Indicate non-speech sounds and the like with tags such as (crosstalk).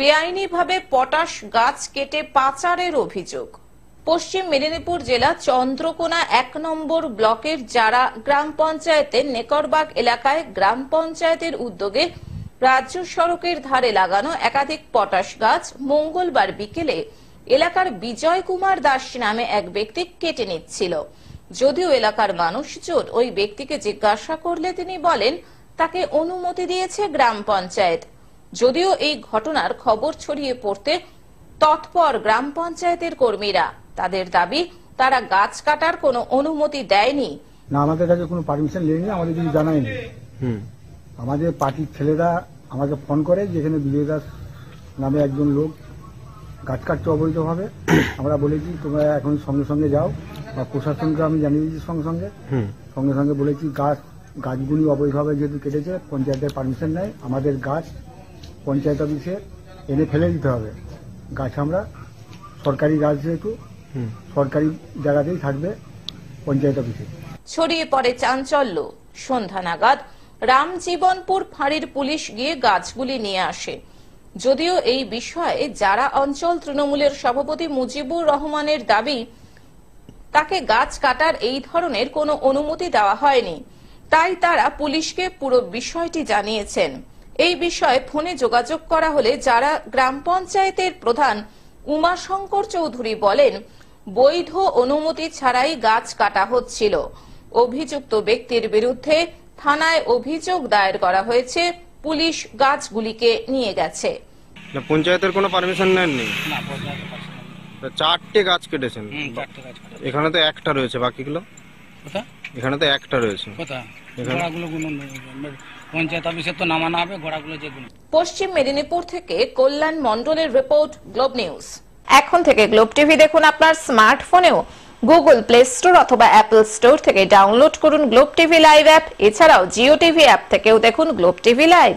বেআইনিভাবে পটাশ গাছ কেটে পাচারের অভিযোগ পশ্চিম মেদিনীপুর জেলা চন্দ্রকোনা এক নম্বর ব্লকের যারা গ্রাম পঞ্চায়েতের নেকরবাগ এলাকায় গ্রাম পঞ্চায়েতের উদ্যোগে রাজ্য সড়কের ধারে লাগানো একাধিক পটাশ গাছ মঙ্গলবার বিকেলে এলাকার বিজয় কুমার দাস নামে এক ব্যক্তি কেটে নিচ্ছিল যদিও এলাকার মানুষজন ওই ব্যক্তিকে জিজ্ঞাসা করলে তিনি বলেন তাকে অনুমতি দিয়েছে গ্রাম পঞ্চায়েত যদিও এই ঘটনার খবর ছড়িয়ে পড়তে তৎপর গ্রাম পঞ্চায়েতের কর্মীরা তাদের দাবি তারা গাছ কাটার কোনো অনুমতি দেয়নি না আমাদের কাছে কোনো পারমিশন নেয়নি আমাদের কিছু জানায়নি আমাদের পার্টির ছেলেরা আমাকে ফোন করে যেখানে বিজয় দাস নামে একজন লোক গাছ কাটতে অবৈধভাবে (coughs) আমরা বলেছি তোমরা এখন সঙ্গে সঙ্গে যাও বা প্রশাসনকে আমি জানিয়ে দিয়েছি সঙ্গে সঙ্গে সঙ্গে সঙ্গে বলেছি গাছ গাছগুলি অবৈধভাবে যেহেতু কেটেছে পঞ্চায়েতের পারমিশন নেয় আমাদের গাছ পঞ্চায়েত অফিসে এনে ফেলে দিতে হবে গাছ আমরা সরকারি গাছ যেহেতু সরকারি জায়গাতেই থাকবে পঞ্চায়েত অফিসে ছড়িয়ে পড়ে চাঞ্চল্য সন্ধ্যা নাগাদ রামজীবনপুর ফাঁড়ির পুলিশ গিয়ে গাছগুলি নিয়ে আসে যদিও এই বিষয়ে যারা অঞ্চল তৃণমূলের সভাপতি মুজিবুর রহমানের দাবি তাকে গাছ কাটার এই ধরনের কোনো অনুমতি দেওয়া হয়নি তাই তারা পুলিশকে পুরো বিষয়টি জানিয়েছেন এই বিষয়ে ফোনে যোগাযোগ করা হলে যারা গ্রাম পঞ্চায়েতের প্রধান উমাশঙ্কর চৌধুরী বলেন বৈধ অনুমতি ছাড়াই গাছ কাটা হচ্ছিল অভিযুক্ত ব্যক্তির বিরুদ্ধে থানায় অভিযোগ দায়ের করা হয়েছে পুলিশ গাছগুলিকে নিয়ে গেছে পঞ্চায়েতের কোনো পারমিশন নেননি চারটে গাছ কেটেছেন এখানে তো একটা রয়েছে বাকিগুলো এখানে তো একটা রয়েছে পশ্চিম মেদিনীপুর থেকে কল্যাণ মন্ডলের রিপোর্ট গ্লোব নিউজ এখন থেকে গ্লোব টিভি দেখুন আপনার স্মার্টফোনেও গুগল প্লে স্টোর অথবা অ্যাপল স্টোর থেকে ডাউনলোড করুন গ্লোব টিভি লাইভ অ্যাপ এছাড়াও জিও টিভি অ্যাপ থেকেও দেখুন গ্লোব টিভি লাইভ